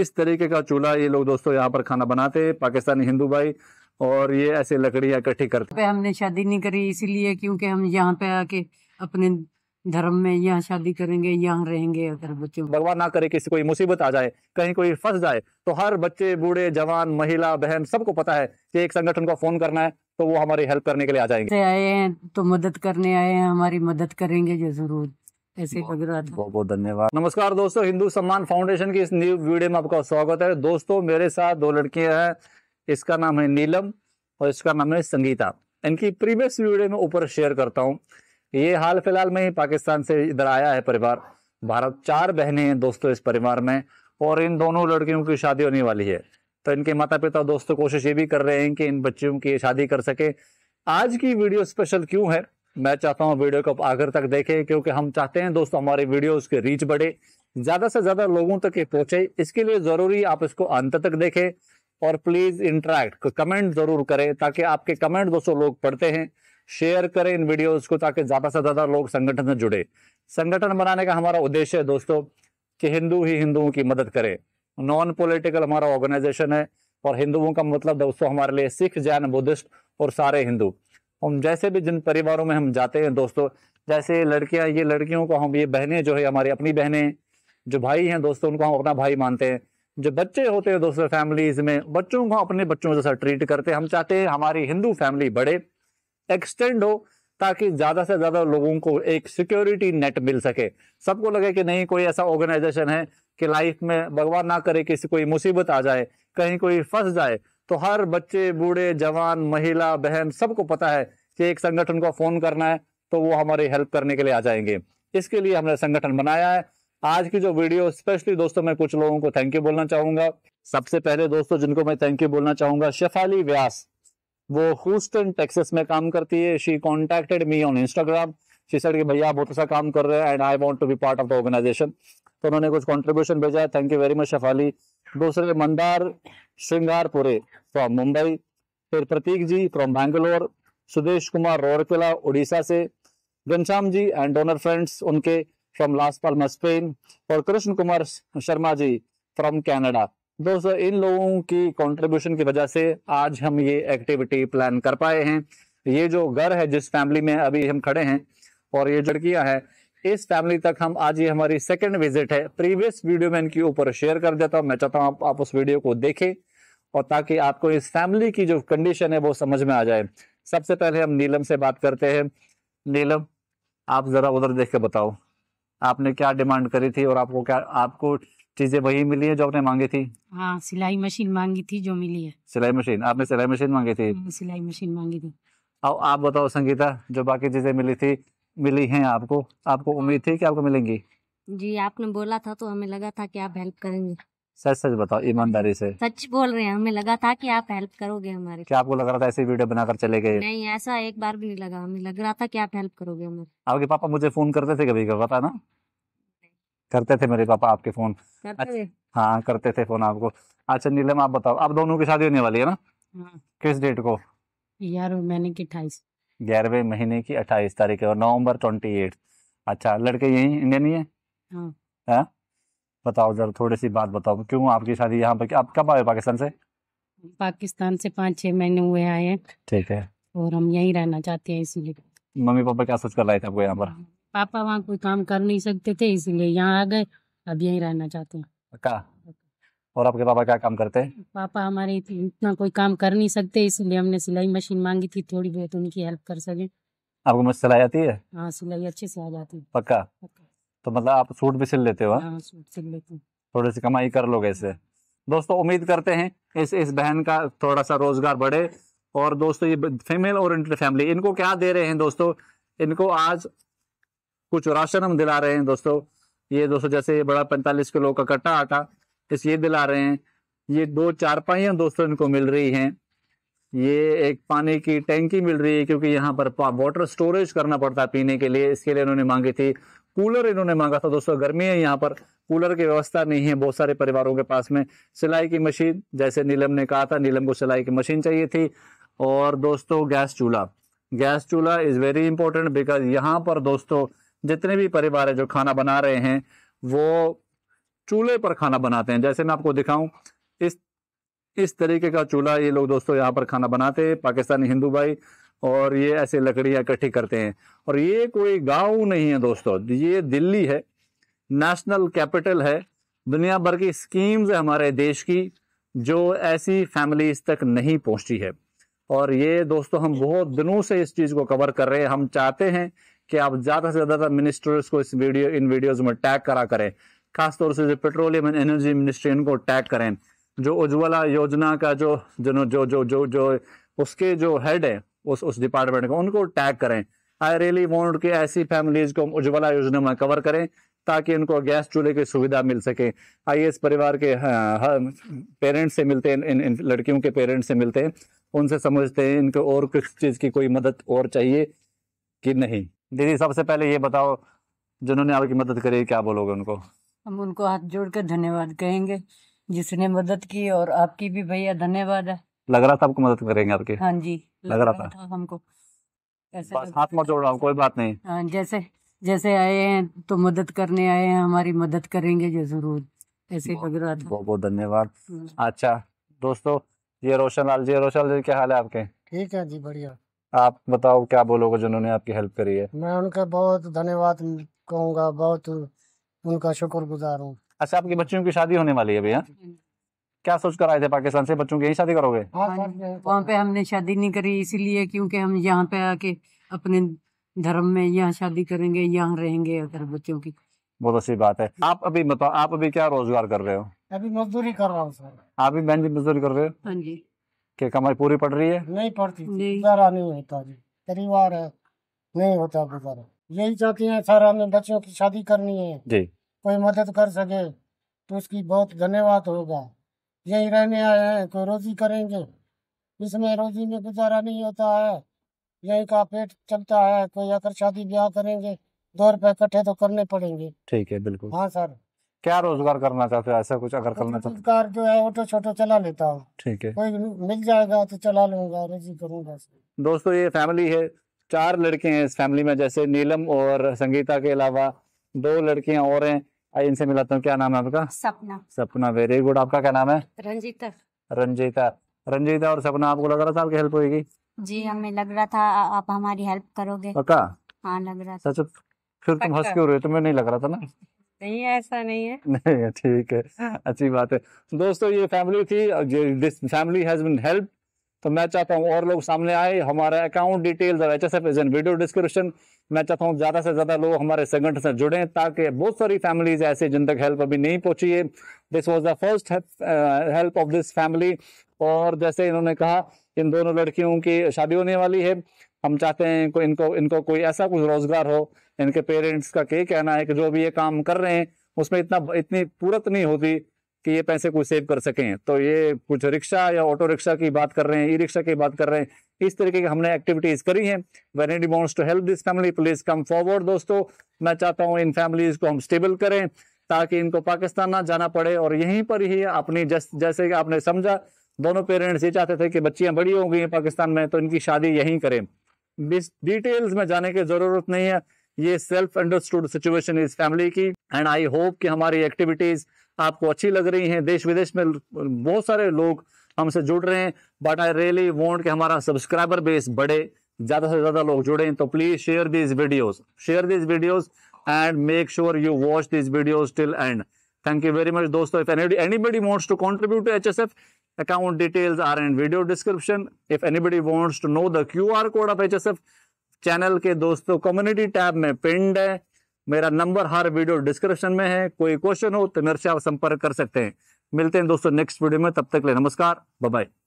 इस तरीके का चूल्हा ये लोग दोस्तों यहाँ पर खाना बनाते हैं पाकिस्तानी हिंदू भाई और ये ऐसे लकड़ियाँ इकट्ठी करते हैं हमने शादी नहीं करी इसीलिए क्योंकि हम यहाँ पे आके अपने धर्म में यहाँ शादी करेंगे यहाँ रहेंगे अगर बच्चे भगवान ना करे किसी कोई मुसीबत आ जाए कहीं कोई फंस जाए तो हर बच्चे बूढ़े जवान महिला बहन सबको पता है कि एक संगठन को फोन करना है तो वो हमारी हेल्प करने के लिए आ जाएंगे आए हैं तो मदद करने आए हैं हमारी मदद करेंगे जो जरूर ऐसे बहुत बहुत धन्यवाद नमस्कार दोस्तों हिंदू सम्मान फाउंडेशन की इस न्यू वीडियो में आपका स्वागत है दोस्तों मेरे साथ दो लड़कियां हैं इसका नाम है नीलम और इसका नाम है संगीता इनकी प्रीवियस वीडियो में ऊपर शेयर करता हूँ ये हाल फिलहाल में ही पाकिस्तान से इधर आया है परिवार भारत चार बहने हैं दोस्तों इस परिवार में और इन दोनों लड़कियों की शादी होने वाली है तो इनके माता पिता दोस्तों कोशिश ये भी कर रहे हैं कि इन बच्चियों की शादी कर सके आज की वीडियो स्पेशल क्यों है मैं चाहता हूँ वीडियो को आखिर तक देखें क्योंकि हम चाहते हैं दोस्तों हमारी वीडियो उसके रीच बढ़े ज्यादा से ज्यादा लोगों तक ये पहुंचे इसके लिए जरूरी आप इसको अंत तक देखें और प्लीज इंटरेक्ट कमेंट जरूर करें ताकि आपके कमेंट दोस्तों लोग पढ़ते हैं शेयर करें इन वीडियोज को ताकि ज्यादा से ज्यादा लोग संगठन से जुड़े संगठन बनाने का हमारा उद्देश्य है दोस्तों कि हिंदू ही हिंदुओं की मदद करे नॉन पोलिटिकल हमारा ऑर्गेनाइजेशन है और हिंदुओं का मतलब दोस्तों हमारे लिए सिख जैन बुद्धिस्ट और सारे हिंदू हम जैसे भी जिन परिवारों में हम जाते हैं दोस्तों जैसे लड़कियां ये लड़कियों को हम ये बहनें जो है हमारी अपनी बहनें जो भाई हैं दोस्तों उनको हम अपना भाई मानते हैं जो बच्चे होते हैं दोस्तों फैमिलीज में बच्चों को अपने बच्चों जैसा ट्रीट करते हैं हम चाहते हैं हमारी हिंदू फैमिली बड़े एक्सटेंड हो ताकि ज्यादा से ज्यादा लोगों को एक सिक्योरिटी नेट मिल सके सबको लगे कि नहीं कोई ऐसा ऑर्गेनाइजेशन है कि लाइफ में भगवान ना करे किसी कोई मुसीबत आ जाए कहीं कोई फंस जाए तो हर बच्चे बूढ़े जवान महिला बहन सबको पता है कि एक संगठन को फोन करना है तो वो हमारी हेल्प करने के लिए आ जाएंगे इसके लिए हमने संगठन बनाया है आज की जो वीडियो स्पेशली दोस्तों मैं कुछ लोगों को थैंक यू बोलना चाहूंगा सबसे पहले दोस्तों जिनको मैं थैंक यू बोलना चाहूंगा शेफाली व्यास वो ह्यूस्टन टेक्सिस में काम करती है she contacted me on Instagram she sir भैया बहुत अच्छा काम कर रहे हैं and I want to be part of the organization तो उन्होंने कुछ कॉन्ट्रीब्यूशन भेजा है thank you very much Shefali दूसरे मंदार श्रृंगारपुरे फ्रॉम मुंबई फिर प्रतीक जी फ्रॉम बैंगलोर सुदेश कुमार रोरकिला उड़ीसा से Ghanshyam ji and donor friends उनके फ्रॉम लास पालमा स्पेन और कृष्ण कुमार शर्मा जी फ्रॉम कैनेडा दोस्तों इन लोगों की कंट्रीब्यूशन की वजह से आज हम ये एक्टिविटी प्लान कर पाए हैं ये जो घर है जिस फैमिली में अभी हम खड़े हैं और ये लड़कियां हैं इस फैमिली तक हम आज ये हमारी सेकेंड विजिट है प्रीवियस वीडियो में इनके ऊपर शेयर कर देता हूँ मैं चाहता हूँ आप, आप उस वीडियो को देखें और ताकि आपको इस फैमिली की जो कंडीशन है वो समझ में आ जाए सबसे पहले हम नीलम से बात करते हैं नीलम आप जरा उधर देख के बताओ आपने क्या डिमांड करी थी और आपको क्या आपको चीजें वही मिली है जो आपने मांगी थी हाँ सिलाई मशीन मांगी थी जो मिली है सिलाई मशीन आपने सिलाई मशीन मांगी थी हाँ, सिलाई मशीन मांगी थी और आप बताओ संगीता जो बाकी चीजें मिली थी मिली हैं आपको आपको हाँ। उम्मीद थी कि आपको मिलेंगी जी आपने बोला था तो हमें लगा था कि आप हेल्प करेंगे सच सच बताओ ईमानदारी से सच बोल रहे हैं हमें लगा था कि आप हेल्प करोगे हमारे क्या आपको लग रहा था ऐसे वीडियो बनाकर चले गए नहीं ऐसा एक बार भी नहीं लगा हमें लग रहा था कि आप हेल्प करोगे हमारे आपके पापा मुझे फोन करते थे कभी पता ना करते थे मेरे पापा आपके फोन करते अच्छा, हाँ करते थे फोन आपको अच्छा नीलम आप बताओ आप दोनों की शादी होने वाली है ना हाँ। किस डेट को यार मैंने की अठाईस ग्यारहवें महीने की अट्ठाईस तारीख है और नवंबर ट्वेंटी एट अच्छा लड़के यही इंडियन ही है हाँ।, हाँ। बताओ जरा थोड़ी सी बात बताओ क्यों आपकी शादी यहाँ पर आप कब आए पाकिस्तान से पाकिस्तान से पाँच छः महीने हुए आए हैं ठीक है और हम यहीं रहना चाहते हैं इसलिए मम्मी पापा क्या सोच कर लाए थे आपको यहाँ पर पापा वहाँ कोई काम कर नहीं सकते थे इसलिए यहाँ आ गए अब यहीं रहना चाहते हैं कहा और आपके पापा क्या काम करते हैं पापा हमारे इतना कोई काम कर नहीं सकते इसलिए हमने सिलाई मशीन मांगी थी थोड़ी बहुत उनकी हेल्प कर सके आपको मुझे सिलाई आती है हाँ सिलाई अच्छे से आ जाती है पक्का तो मतलब आप सूट भी सिल लेते हो हाँ, हाँ सूट सिल लेते थोड़ी सी कमाई कर लोगे इससे दोस्तों उम्मीद करते हैं इस इस बहन का थोड़ा सा रोजगार बढ़े और दोस्तों ये फीमेल ओरिएंटेड फैमिली इनको क्या दे रहे हैं दोस्तों इनको आज कुछ राशन हम दिला रहे हैं दोस्तों ये दोस्तों जैसे बड़ा पैंतालीस किलो का कट्टा आटा ये दिला रहे हैं ये दो चारपाइया दोस्तों इनको मिल रही हैं ये एक पानी की टैंकी मिल रही है क्योंकि यहाँ पर वाटर स्टोरेज करना पड़ता है पीने के लिए इसके लिए इन्होंने मांगी थी कूलर इन्होंने मांगा था दोस्तों गर्मी है यहाँ पर कूलर की व्यवस्था नहीं है बहुत सारे परिवारों के पास में सिलाई की मशीन जैसे नीलम ने कहा था नीलम को सिलाई की मशीन चाहिए थी और दोस्तों गैस चूल्हा गैस चूल्हा इज़ वेरी इंपॉर्टेंट बिकॉज यहाँ पर दोस्तों जितने भी परिवार है जो खाना बना रहे हैं वो चूल्हे पर खाना बनाते हैं जैसे मैं आपको दिखाऊं इस इस तरीके का चूल्हा ये लोग दोस्तों यहाँ पर खाना बनाते हैं पाकिस्तानी हिंदू भाई और ये ऐसे लकड़ियाँ इकट्ठी करते हैं और ये कोई गांव नहीं है दोस्तों ये दिल्ली है नेशनल कैपिटल है दुनिया भर की स्कीम्स है हमारे देश की जो ऐसी फैमिलीज तक नहीं पहुंची है और ये दोस्तों हम बहुत दिनों से इस चीज़ को कवर कर रहे हैं हम चाहते हैं कि आप ज़्यादा से ज़्यादा मिनिस्टर्स को इस वीडियो इन वीडियोज़ में टैग करा करें खासतौर से जो पेट्रोलियम एंड एनर्जी मिनिस्ट्री इनको अटैक करें जो उज्ज्वला योजना का जो जो जो जो जो, जो उसके जो हेड है उस उस डिपार्टमेंट का उनको टैग करें आई रियली वॉन्ट कि ऐसी फैमिलीज को उज्ज्वला योजना में कवर करें ताकि उनको गैस चूल्हे की सुविधा मिल सके आई परिवार के पेरेंट्स हाँ, हाँ, से मिलते हैं इन, इन लड़कियों के पेरेंट्स से मिलते हैं उनसे समझते हैं इनको और किस चीज़ की कोई मदद और चाहिए कि नहीं दीदी सबसे पहले ये बताओ जिन्होंने आपकी मदद करी क्या बोलोगे उनको हम उनको हाथ जोड़कर धन्यवाद कहेंगे जिसने मदद की और आपकी भी भैया धन्यवाद है लग रहा था आपको मदद करेंगे आपके हाँ जी लग, लग रहा था, था हमको हाथ मत जोड़ रहा हूँ कोई बात नहीं हाँ जैसे जैसे आए हैं तो मदद करने आए हैं हमारी मदद करेंगे जो जरूर ऐसे लग रहा था बहुत बहुत धन्यवाद हम्म। अच्छा दोस्तों ये रोशन लाल जी रोशन जी क्या हाल है आपके ठीक है जी बढ़िया आप बताओ क्या बोलोगे जिन्होंने आपकी हेल्प करी है मैं उनका बहुत धन्यवाद कहूँगा बहुत उनका शुक्र गुजार हूँ अच्छा आपके बच्चों की शादी होने वाली है भैया क्या सोच कर आए थे पाकिस्तान से बच्चों की यही शादी करोगे हाँ, हाँ, हाँ। वहाँ पे हमने शादी नहीं करी इसीलिए क्योंकि हम यहाँ पे आके अपने धर्म में यहाँ शादी करेंगे यहाँ रहेंगे अगर बच्चों की बहुत अच्छी बात है आप अभी बताओ आप अभी क्या रोजगार कर रहे हो अभी मजदूरी कर रहा हूँ सर आप भी बहन भी मजदूरी कर रहे हो हाँ जी क्या कमाई पूरी पड़ रही है नहीं पड़ती नहीं होता जी परिवार है नहीं होता गुजारा यही चाहती हैं सर हमें बच्चों की शादी करनी है जी कोई मदद कर सके तो उसकी बहुत धन्यवाद होगा यही रहने आए हैं कोई रोजी करेंगे इसमें रोजी में गुजारा नहीं होता है यही का पेट चलता है कोई अगर शादी ब्याह करेंगे दो रुपए इकट्ठे तो करने पड़ेंगे ठीक है बिल्कुल हाँ सर क्या रोजगार करना चाहते हो ऐसा कुछ अगर करना चाहते रोजगार जो है ऑटो छोटो चला लेता हूँ ठीक है कोई मिल जाएगा तो चला लूंगा रोजी करूंगा दोस्तों ये फैमिली है चार लड़के हैं इस फैमिली में जैसे नीलम और संगीता के अलावा दो लड़कियां और हैं आई इनसे मिलाता हूँ क्या नाम है आपका सपना सपना वेरी गुड आपका क्या नाम है रंजीता रंजीता रंजीता और सपना आपको लग रहा था आपकी हेल्प होगी जी हमें लग रहा था आप हमारी हेल्प करोगे पक्का हाँ लग रहा था सच फिर तुम हंस क्यों रहे तुम्हें नहीं लग रहा था ना नहीं ऐसा नहीं है नहीं ठीक है अच्छी बात है दोस्तों ये फैमिली थी this family has been help तो मैं चाहता हूँ और लोग सामने आए हमारा अकाउंट डिटेल्स और H S F video description मैं चाहता हूँ ज़्यादा से ज़्यादा लोग हमारे संगठन से जुड़े ताकि बहुत सारी फैमिलीज ऐसे जिन तक हेल्प अभी नहीं पहुँची है this was the first help of this family और जैसे इन्होंने कहा इन दोनों लड़कियों की शादी होने वाली है हम चाहते हैं इनको इनको इनको कोई ऐसा कुछ रोजगार हो इनके पेरेंट्स का यही कहना है कि जो भी ये काम कर रहे हैं उसमें इतना इतनी पूरत नहीं होती कि ये पैसे कुछ सेव कर सकें तो ये कुछ रिक्शा या ऑटो रिक्शा की बात कर रहे हैं ई रिक्शा की बात कर रहे हैं इस तरीके की हमने एक्टिविटीज करी हैं एडी wants to help this family please come forward दोस्तों मैं चाहता हूँ इन फैमिलीज को हम स्टेबल करें ताकि इनको पाकिस्तान ना जाना पड़े और यहीं पर ही अपनी जस, जैसे कि आपने समझा दोनों पेरेंट्स ये चाहते थे कि बच्चियां बड़ी हो गई हैं पाकिस्तान में तो इनकी शादी यहीं करें डिटेल्स में जाने की जरूरत नहीं है ये सेल्फ अंडरस्टूड सिचुएशन इस फैमिली की एंड आई होप कि हमारी एक्टिविटीज़ आपको अच्छी लग रही हैं देश विदेश में बहुत सारे लोग हमसे जुड़ रहे हैं बट आई रियली वॉन्ट कि हमारा सब्सक्राइबर बेस बढ़े ज़्यादा से ज़्यादा लोग जुड़े हैं तो please share these videos share these videos and make sure you watch these videos till end thank you very much दोस्तों if any anybody wants to contribute to H account details are and video description if anybody wants to know the Q code of H S F channel के दोस्तों community tab में पिंड है मेरा number हर video description में है कोई question हो तो मेरे से आप संपर्क कर सकते हैं मिलते हैं दोस्तों नेक्स्ट वीडियो में तब तक ले नमस्कार बाय